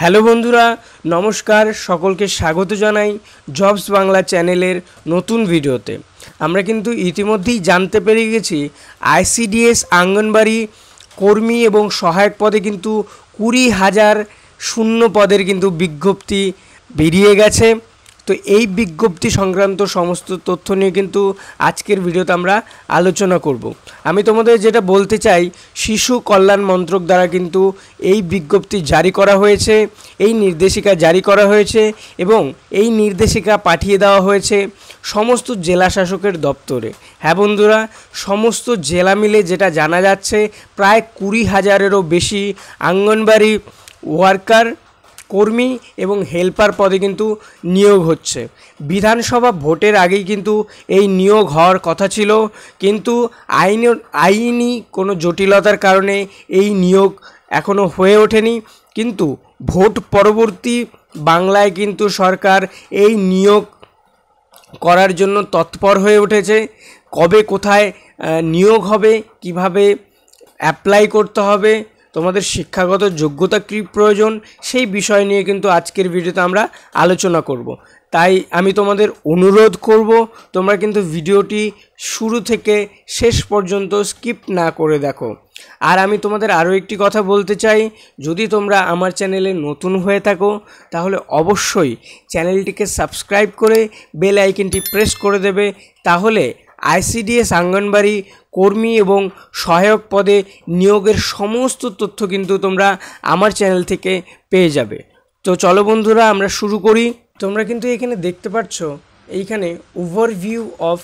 Hello বন্ধুরা নমস্কার সকলকে স্বাগত জানাই জবস বাংলা চ্যানেলের নতুন ভিডিওতে আমরা কিন্তু ইতিমধ্যেই জানতে পেরে গেছি আইসিডিএস আঙ্গনবাড়ি কর্মী এবং সহায়ক পদে কিন্তু কুড়ি হাজার শূন্য পদের কিন্তু বিজ্ঞপ্তি বেরিয়ে গেছে তো এই বিজ্ঞপ্তি সংক্রান্ত সমস্ত তথ্য নিয়ে কিন্তু আজকের ভিডিওতে আমরা আলোচনা করব। আমি তোমাদের যেটা বলতে চাই শিশু কল্যাণ মন্ত্রক দ্বারা কিন্তু এই বিজ্ঞপ্তি জারি করা হয়েছে এই নির্দেশিকা জারি করা হয়েছে এবং এই নির্দেশিকা পাঠিয়ে দেওয়া হয়েছে সমস্ত জেলা শাসকের দপ্তরে হ্যাঁ বন্ধুরা সমস্ত জেলা মিলে যেটা জানা যাচ্ছে প্রায় কুড়ি হাজারেরও বেশি আঙ্গনবাড়ি ওয়ার্কার কর্মী এবং হেল্পার পদে কিন্তু নিয়োগ হচ্ছে বিধানসভা ভোটের আগেই কিন্তু এই নিয়োগ হওয়ার কথা ছিল কিন্তু আইন আইনি কোনো জটিলতার কারণে এই নিয়োগ এখনও হয়ে ওঠেনি কিন্তু ভোট পরবর্তী বাংলায় কিন্তু সরকার এই নিয়োগ করার জন্য তৎপর হয়ে উঠেছে কবে কোথায় নিয়োগ হবে কিভাবে অ্যাপ্লাই করতে হবে তোমাদের শিক্ষাগত যোগ্যতা কী প্রয়োজন সেই বিষয় নিয়ে কিন্তু আজকের ভিডিওতে আমরা আলোচনা করব। তাই আমি তোমাদের অনুরোধ করব তোমরা কিন্তু ভিডিওটি শুরু থেকে শেষ পর্যন্ত স্কিপ না করে দেখো আর আমি তোমাদের আরও একটি কথা বলতে চাই যদি তোমরা আমার চ্যানেলে নতুন হয়ে থাকো তাহলে অবশ্যই চ্যানেলটিকে সাবস্ক্রাইব করে বেল আইকনটি প্রেস করে দেবে তাহলে আইসিডিএস আঙ্গনবাড়ি কর্মী এবং সহায়ক পদে নিয়োগের সমস্ত তথ্য কিন্তু তোমরা আমার চ্যানেল থেকে পেয়ে যাবে তো চলো বন্ধুরা আমরা শুরু করি তোমরা কিন্তু এখানে দেখতে পাচ্ছ এইখানে overview of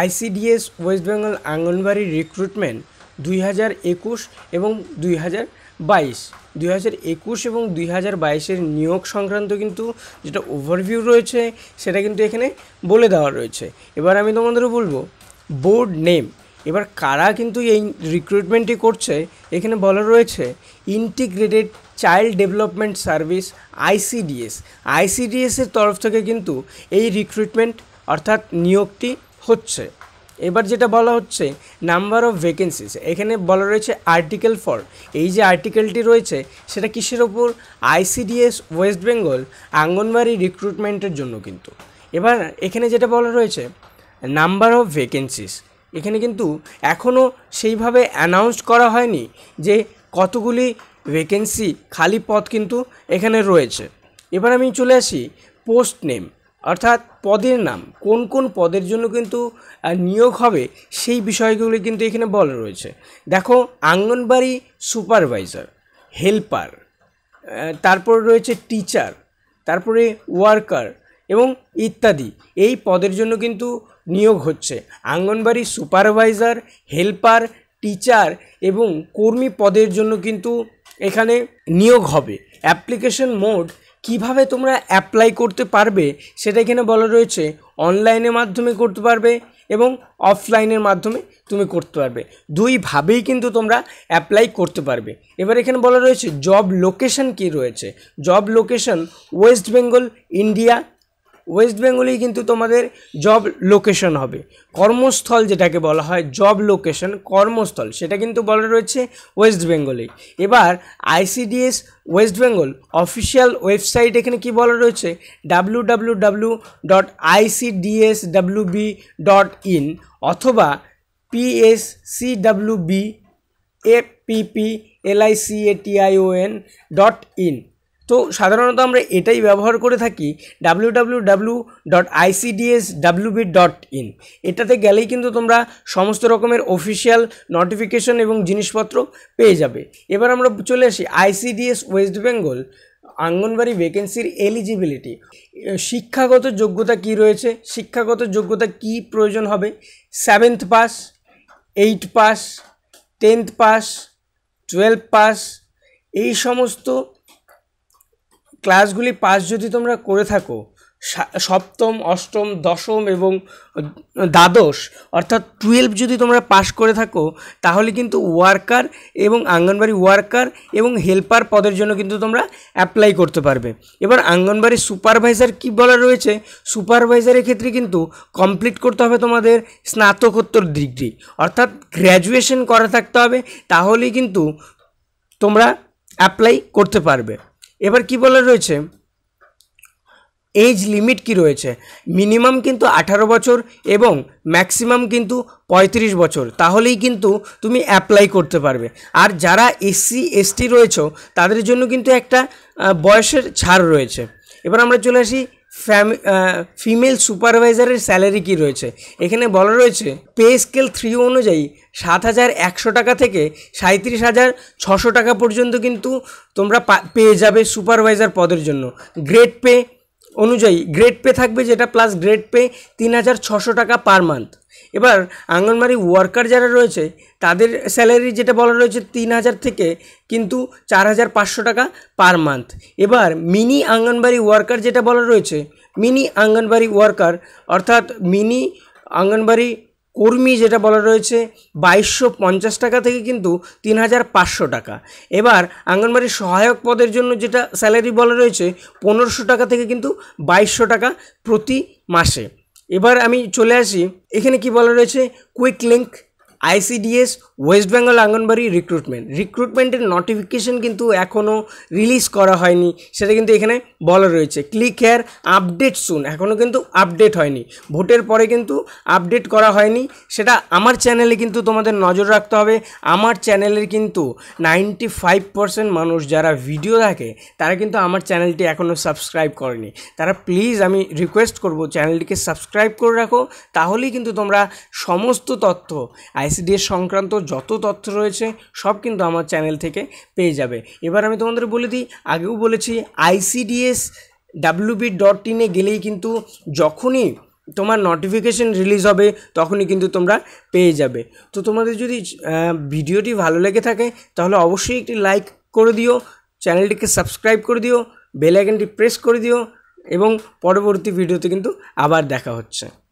ICDS West Bengal anganwadi recruitment দুই হাজার একুশ এবং দুই হাজার বাইশ দুই হাজার একুশ এবং দুই হাজার বাইশের নিয়োগ সংক্রান্ত কিন্তু যেটা ওভারভিউ রয়েছে সেটা কিন্তু এখানে বলে দেওয়া রয়েছে এবার আমি তোমাদেরও বলবো বোর্ড নেম এবার কারা কিন্তু এই রিক্রুটমেন্টটি করছে এখানে বলা রয়েছে integrated child development service ICDS আইসিডিএসের তরফ থেকে কিন্তু এই রিক্রুটমেন্ট অর্থাৎ নিয়োগটি হচ্ছে এবার যেটা বলা হচ্ছে নাম্বার অফ ভ্যাকেন্সিস এখানে বলা রয়েছে আর্টিকেল ফর এই যে আর্টিকেলটি রয়েছে সেটা কিসের ওপর আইসিডিএস ওয়েস্ট বেঙ্গল আঙ্গনবাড়ি রিক্রুটমেন্টের জন্য কিন্তু এবার এখানে যেটা বলা রয়েছে নাম্বার অফ ভ্যাকেন্সিস এখানে কিন্তু এখনও সেইভাবে অ্যানাউন্স করা হয়নি যে কতগুলি ভ্যাকেন্সি খালি পদ কিন্তু এখানে রয়েছে এবার আমি চলে আসি পোস্ট নেম অর্থাৎ পদের নাম কোন কোন পদের জন্য কিন্তু নিয়োগ হবে সেই বিষয়গুলি কিন্তু এখানে বলা রয়েছে দেখো আঙ্গনবাড়ি সুপারভাইজার হেল্পার তারপর রয়েছে টিচার তারপরে ওয়ার্কার এবং ইত্যাদি এই পদের জন্য কিন্তু নিয়োগ হচ্ছে আঙ্গনবাড়ি সুপারভাইজার হেল্পার টিচার এবং কর্মী পদের জন্য কিন্তু এখানে নিয়োগ হবে অ্যাপ্লিকেশন মোড কিভাবে তোমরা অ্যাপ্লাই করতে পারবে সেটা এখানে বলা রয়েছে অনলাইনের মাধ্যমে করতে পারবে এবং অফলাইনের মাধ্যমে তুমি করতে পারবে দুইভাবেই কিন্তু তোমরা অ্যাপ্লাই করতে পারবে এবার এখানে বলা রয়েছে জব লোকেশন কি রয়েছে job location West Bengal India West বেঙ্গলেই কিন্তু তোমাদের জব লোকেশন হবে কর্মস্থল যেটাকে বলা হয় জব লোকেশন কর্মস্থল সেটা কিন্তু বলা রয়েছে ওয়েস্ট বেঙ্গলেই এবার ICDS West Bengal official website এখানে কি বলা রয়েছে W W W dot ICDS W B dot in অথবা পিএসসিডাব্লু বি এপিপি এলআইসিএটিআইওএন ডট ইন তো সাধারণত আমরা এটাই ব্যবহার করে থাকি W W dot ICDS dot in এটাতে গেলেই কিন্তু তোমরা সমস্ত রকমের অফিসিয়াল নোটিফিকেশন এবং জিনিসপত্র পেয়ে যাবে এবার আমরা চলে আসি আইসিডিএস ওয়েস্ট বেঙ্গল আঙ্গনবাড়ি ভ্যাকেন্সির এলিজিবিলিটি শিক্ষাগত যোগ্যতা কি রয়েছে শিক্ষাগত যোগ্যতা কি প্রয়োজন হবে seventh pass eight pass tenth pass twelve pass এই সমস্ত ক্লাসগুলি পাস যদি তোমরা করে থাকো সপ্তম অষ্টম দশম এবং দ্বাদশ অর্থাৎ টুয়েলভ যদি তোমরা পাশ করে থাকো তাহলে কিন্তু ওয়ার্কার এবং আঙ্গনবাড়ি ওয়ার্কার এবং হেল্পার পদের জন্য কিন্তু তোমরা অ্যাপ্লাই করতে পারবে এবার আঙ্গনবাড়ি সুপারভাইজার কি বলা রয়েছে সুপারভাইজারের ক্ষেত্রে কিন্তু কমপ্লিট করতে হবে তোমাদের স্নাতকোত্তর ডিগ্রি অর্থাৎ গ্র্যাজুয়েশন করা থাকতে হবে তাহলেই কিন্তু তোমরা অ্যাপ্লাই করতে পারবে এবার কি বলা রয়েছে এজ লিমিট কি রয়েছে মিনিমাম কিন্তু আঠারো বছর এবং ম্যাক্সিমাম কিন্তু পঁয়ত্রিশ বছর তাহলেই কিন্তু তুমি অ্যাপ্লাই করতে পারবে আর যারা এসসি এসটি রয়েছে তাদের জন্য কিন্তু একটা বয়সের ছাড় রয়েছে এবার আমরা চলে আসি ফিমেল সুপারভাইজারের স্যালারি কি রয়েছে এখানে বলা রয়েছে পে স্কেল থ্রি অনুযায়ী সাত হাজার একশো টাকা থেকে সাঁত্রিশ হাজার ছশো টাকা পর্যন্ত কিন্তু তোমরা পেয়ে যাবে সুপারভাইজার পদের জন্য গ্রেড পে অনুযায়ী গ্রেড পে থাকবে যেটা প্লাস গ্রেড পে তিন হাজার ছশো টাকা পার মান্থ এবার আঙ্গনবাড়ি ওয়ার্কার যারা রয়েছে তাদের স্যালারি যেটা বলা রয়েছে তিন হাজার থেকে কিন্তু চার হাজার পাঁচশো টাকা পার মান্থ এবার মিনি আঙ্গনবাড়ি ওয়ার্কার যেটা বলা রয়েছে মিনি আঙ্গনবাড়ি ওয়ার্কার অর্থাৎ মিনি আঙ্গনবাড়ি কর্মী যেটা বলা রয়েছে বাইশশো পঞ্চাশ টাকা থেকে কিন্তু তিন হাজার পাঁচশো টাকা এবার আঙ্গনবাড়ির সহায়ক পদের জন্য যেটা স্যালারি বলা রয়েছে পনেরোশো টাকা থেকে কিন্তু বাইশশো টাকা প্রতি মাসে এবার আমি চলে আসি এখানে কি বলা রয়েছে quick link ICDS West Bengal anganwadi recruitment রিক্রুটমেন্টের নোটিফিকেশান কিন্তু এখনও রিলিজ করা হয়নি সেটা কিন্তু এখানে বলা রয়েছে ক্লিক হেয়ার আপডেট শুন এখনও কিন্তু আপডেট হয়নি ভোটের পরে কিন্তু আপডেট করা হয়নি সেটা আমার চ্যানেলে কিন্তু তোমাদের নজর রাখতে হবে আমার চ্যানেলের কিন্তু নাইনটি ফাইভ পার্সেন্ট মানুষ যারা ভিডিও দেখে তারা কিন্তু আমার চ্যানেলটি এখনও সাবস্ক্রাইব করেনি তারা প্লিজ আমি রিকোয়েস্ট করব চ্যানেলটিকে সাবস্ক্রাইব করে রাখো তাহলেই কিন্তু তোমরা সমস্ত তথ্য আইসিডিএস সংক্রান্ত যত তথ্য রয়েছে সব কিন্তু আমার চ্যানেল থেকে পেয়ে যাবে এবার আমি তোমাদের বলে দিই আগেও বলেছি আইসিডিএস ডাব্লিউবি ডট ইনে গেলেই কিন্তু যখনই তোমার নোটিফিকেশান রিলিজ হবে তখনই কিন্তু তোমরা পেয়ে যাবে তো তোমাদের যদি ভিডিওটি ভালো লেগে থাকে তাহলে অবশ্যই একটি লাইক করে দিও চ্যানেলটিকে সাবস্ক্রাইব করে দিও বেল আইকনটি প্রেস করে দিও এবং পরবর্তী ভিডিওতে কিন্তু আবার দেখা হচ্ছে